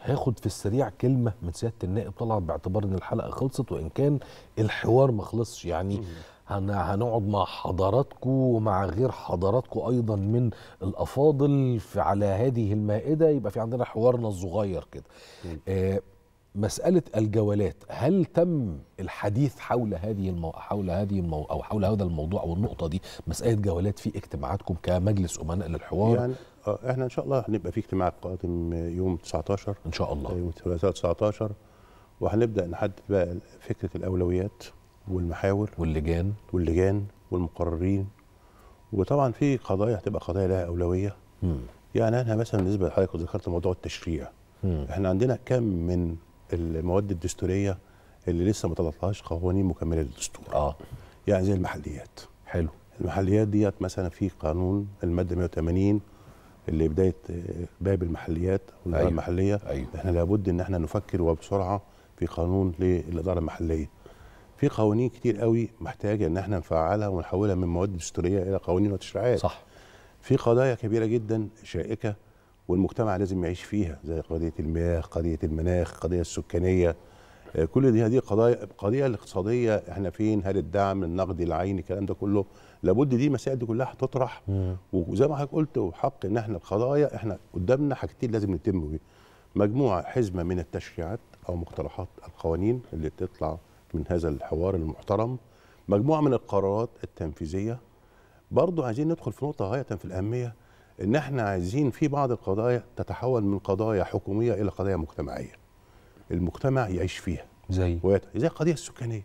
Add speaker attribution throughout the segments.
Speaker 1: هاخد في السريع كلمة من سيادة النائب طبعا باعتبار ان الحلقة خلصت وان كان الحوار ما خلصش يعني هنقعد مع حضراتكم ومع غير حضراتكم ايضا من الافاضل على هذه المائدة يبقى في عندنا حوارنا الصغير كده آه مسألة الجولات هل تم الحديث حول هذه المو... حول هذه المو... أو حول هذا الموضوع أو النقطة دي مسألة جولات في اجتماعاتكم كمجلس أمناء للحوار؟ يعني
Speaker 2: آه، احنا إن شاء الله هنبقى في اجتماع قادم يوم 19 إن شاء الله آه، يوم الثلاثاء 19 وهنبدأ نحدد بقى فكرة الأولويات والمحاور واللجان واللجان والمقررين وطبعا في قضايا هتبقى قضايا لها أولوية م. يعني أنا مثلا بالنسبة لحضرتك ذكرت موضوع التشريع م. احنا عندنا كم من المواد الدستوريه اللي لسه ما طلعتلهاش قوانين مكمله للدستور اه يعني زي المحليات حلو المحليات ديت مثلا في قانون الماده 180 اللي بدايه باب المحليات والاداره أيوه. المحليه أيوه. احنا لابد ان احنا نفكر وبسرعه في قانون للاداره المحليه في قوانين كتير قوي محتاجه ان احنا نفعلها ونحولها من مواد دستوريه الى قوانين وتشريعات صح في قضايا كبيره جدا شائكه والمجتمع لازم يعيش فيها زي قضيه المياه قضيه المناخ القضيه السكانيه آه، كل دي هذه قضايا القضيه الاقتصاديه احنا فين هل الدعم النقدي العيني الكلام ده كله لابد دي مسائل دي كلها هتطرح وزي ما حضرتك قلت وحق ان احنا القضايا احنا قدامنا حاجتين لازم نتم بيه مجموعه حزمه من التشريعات او مقترحات القوانين اللي تطلع من هذا الحوار المحترم مجموعه من القرارات التنفيذيه برضه عايزين ندخل في نقطه غايه في الاهميه ان احنا عايزين في بعض القضايا تتحول من قضايا حكوميه الى قضايا مجتمعيه المجتمع يعيش فيها زي زي القضيه السكانيه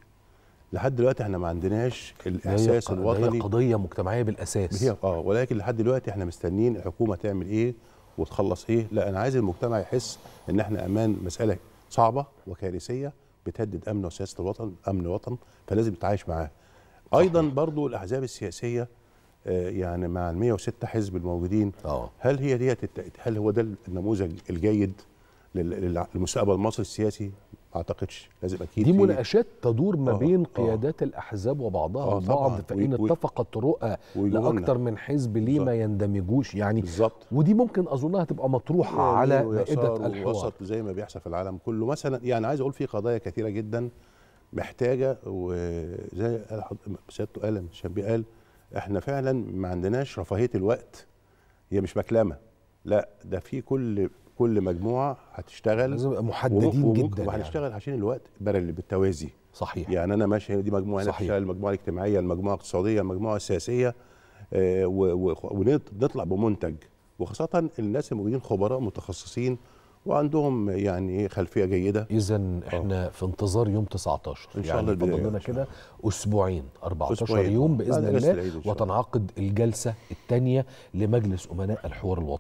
Speaker 2: لحد دلوقتي احنا ما عندناش الاحساس الوطني هي قضيه مجتمعيه بالاساس هي اه ولكن لحد دلوقتي احنا مستنيين الحكومه تعمل ايه وتخلص ايه لا انا عايز المجتمع يحس ان احنا امان مساله صعبه وكارثيه بتهدد امن وسياسه الوطن امن الوطن فلازم نتعايش معاها ايضا برضو الاحزاب السياسيه آه، يعني مع ال 106 حزب الموجودين أوه. هل هي ديت هل هو ده النموذج الجيد للمستقبل المصري السياسي؟ ما اعتقدش لازم اكيد دي مناقشات
Speaker 1: تدور ما آه، بين أوه. قيادات أوه. الاحزاب وبعضها
Speaker 2: البعض آه، فان اتفقت رؤى لاكثر من حزب ليه ما يندمجوش يعني بالظبط ودي ممكن اظنها تبقى مطروحه على مائده الحوار وسط زي ما بيحصل في العالم كله مثلا يعني عايز اقول في قضايا كثيره جدا محتاجه وزي سيادته قال هشام قال احنا فعلا ما عندناش رفاهيه الوقت هي مش مكلمه لا ده في كل كل مجموعه هتشتغل لازم محددين جدا وهنشتغل يعني. عشان الوقت بدل بالتوازي صحيح يعني انا ماشي دي مجموعه هنا صحيح. المجموعه الاجتماعيه المجموعه الاقتصاديه المجموعه السياسيه آه، ونطلع بمنتج وخاصه الناس الموجودين خبراء متخصصين وعندهم يعني خلفيه جيده اذا آه. احنا أوه. في انتظار يوم 19 يعني ان شاء الله يعني فاضل لنا
Speaker 1: كده اسبوعين 14 أسبوعين. يوم باذن الله وتنعقد الجلسه الثانيه لمجلس امناء الحوار الوطني